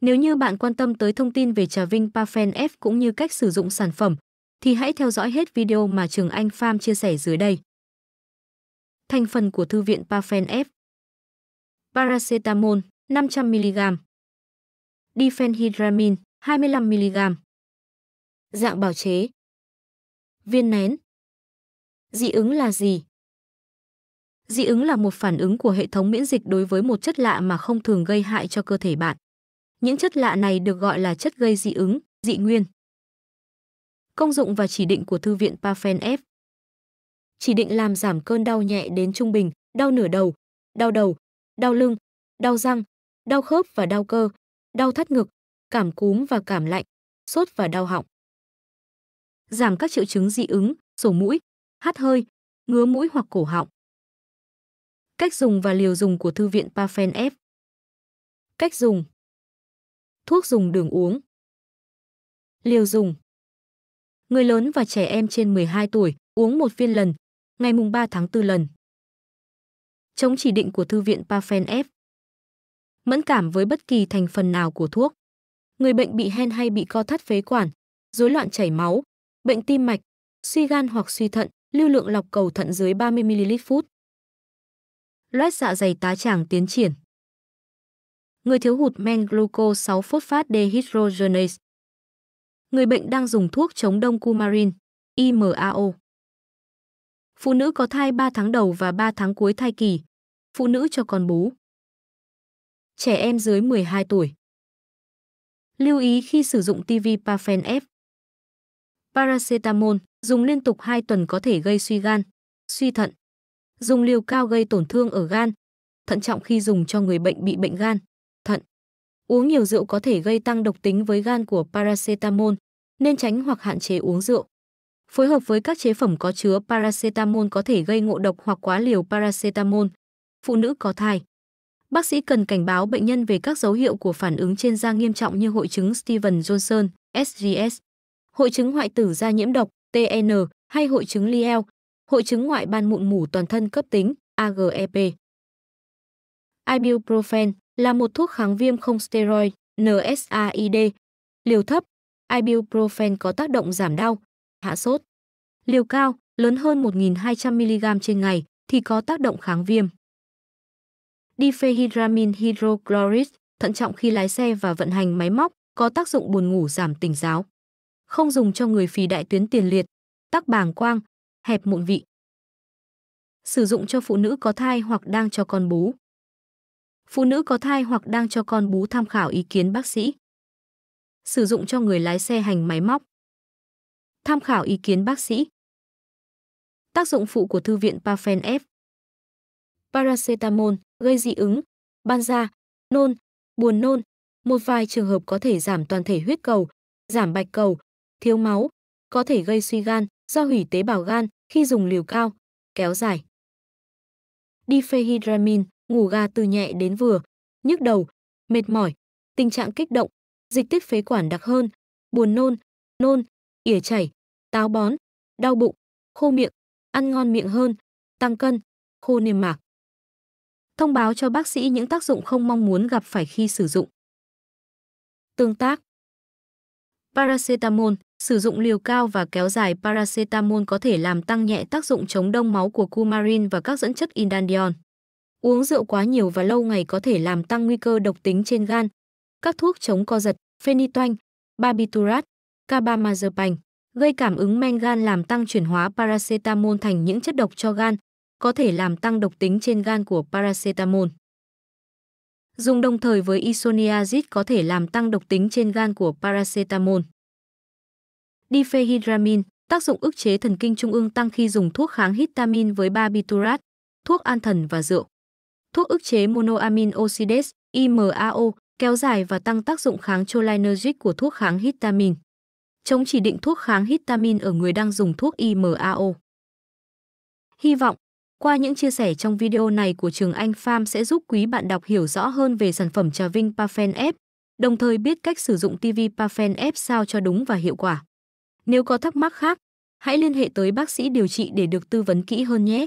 Nếu như bạn quan tâm tới thông tin về trà Vinh Parfum F cũng như cách sử dụng sản phẩm, thì hãy theo dõi hết video mà Trường Anh Farm chia sẻ dưới đây. Thành phần của Thư viện Parfum F Paracetamol 500mg Diphenhydramine 25mg Dạng bào chế Viên nén Dị ứng là gì? Dị ứng là một phản ứng của hệ thống miễn dịch đối với một chất lạ mà không thường gây hại cho cơ thể bạn. Những chất lạ này được gọi là chất gây dị ứng, dị nguyên. Công dụng và chỉ định của thư viện Pafen F. Chỉ định làm giảm cơn đau nhẹ đến trung bình, đau nửa đầu, đau đầu, đau lưng, đau răng, đau khớp và đau cơ, đau thắt ngực, cảm cúm và cảm lạnh, sốt và đau họng. Giảm các triệu chứng dị ứng, sổ mũi, hắt hơi, ngứa mũi hoặc cổ họng. Cách dùng và liều dùng của thư viện Pafen F. Cách dùng thuốc dùng đường uống. Liều dùng Người lớn và trẻ em trên 12 tuổi uống một viên lần, ngày mùng 3 tháng 4 lần. Chống chỉ định của Thư viện Pafen F. Mẫn cảm với bất kỳ thành phần nào của thuốc. Người bệnh bị hen hay bị co thắt phế quản, rối loạn chảy máu, bệnh tim mạch, suy gan hoặc suy thận, lưu lượng lọc cầu thận dưới 30 ml phút. Loét dạ dày tá tràng tiến triển người thiếu hụt men glucose 6 phosphat dehydrogenase. Người bệnh đang dùng thuốc chống đông cumarin, IMAO. Phụ nữ có thai 3 tháng đầu và 3 tháng cuối thai kỳ. Phụ nữ cho con bú. Trẻ em dưới 12 tuổi. Lưu ý khi sử dụng TV Pafen F. Paracetamol dùng liên tục 2 tuần có thể gây suy gan, suy thận. Dùng liều cao gây tổn thương ở gan. Thận trọng khi dùng cho người bệnh bị bệnh gan. Uống nhiều rượu có thể gây tăng độc tính với gan của paracetamol, nên tránh hoặc hạn chế uống rượu. Phối hợp với các chế phẩm có chứa paracetamol có thể gây ngộ độc hoặc quá liều paracetamol. Phụ nữ có thai. Bác sĩ cần cảnh báo bệnh nhân về các dấu hiệu của phản ứng trên da nghiêm trọng như hội chứng Steven Johnson, SGS, hội chứng hoại tử da nhiễm độc, TN, hay hội chứng Liel, e hội chứng ngoại ban mụn mủ toàn thân cấp tính, AGEP. Ibuprofen là một thuốc kháng viêm không steroid, NSAID. Liều thấp, ibuprofen có tác động giảm đau, hạ sốt. Liều cao, lớn hơn 1.200 mg trên ngày thì có tác động kháng viêm. Diphenhydramine hydrochloride, thận trọng khi lái xe và vận hành máy móc, có tác dụng buồn ngủ giảm tỉnh táo. Không dùng cho người phì đại tuyến tiền liệt, tắc bàng quang, hẹp mụn vị. Sử dụng cho phụ nữ có thai hoặc đang cho con bú phụ nữ có thai hoặc đang cho con bú tham khảo ý kiến bác sĩ. Sử dụng cho người lái xe hành máy móc. Tham khảo ý kiến bác sĩ. Tác dụng phụ của thư viện Pafen F. Paracetamol gây dị ứng, ban da, nôn, buồn nôn. Một vài trường hợp có thể giảm toàn thể huyết cầu, giảm bạch cầu, thiếu máu, có thể gây suy gan do hủy tế bào gan khi dùng liều cao, kéo dài. Diphenhydramine ngủ gà từ nhẹ đến vừa, nhức đầu, mệt mỏi, tình trạng kích động, dịch tiết phế quản đặc hơn, buồn nôn, nôn, ỉa chảy, táo bón, đau bụng, khô miệng, ăn ngon miệng hơn, tăng cân, khô niêm mạc. Thông báo cho bác sĩ những tác dụng không mong muốn gặp phải khi sử dụng. Tương tác Paracetamol Sử dụng liều cao và kéo dài paracetamol có thể làm tăng nhẹ tác dụng chống đông máu của coumarin và các dẫn chất indandiol. Uống rượu quá nhiều và lâu ngày có thể làm tăng nguy cơ độc tính trên gan. Các thuốc chống co giật, phenytoin, barbiturat, carbamazepine gây cảm ứng men gan làm tăng chuyển hóa paracetamol thành những chất độc cho gan, có thể làm tăng độc tính trên gan của paracetamol. Dùng đồng thời với isoniazid có thể làm tăng độc tính trên gan của paracetamol. Diphenhydramine, tác dụng ức chế thần kinh trung ương tăng khi dùng thuốc kháng histamine với barbiturat, thuốc an thần và rượu thuốc ức chế monoamin oxidase IMAO kéo dài và tăng tác dụng kháng cholinergic của thuốc kháng histamin. Chống chỉ định thuốc kháng histamin ở người đang dùng thuốc IMAO. Hy vọng qua những chia sẻ trong video này của Trường Anh Farm sẽ giúp quý bạn đọc hiểu rõ hơn về sản phẩm trà Vinh Parfen F, đồng thời biết cách sử dụng TV Parfen F sao cho đúng và hiệu quả. Nếu có thắc mắc khác, hãy liên hệ tới bác sĩ điều trị để được tư vấn kỹ hơn nhé.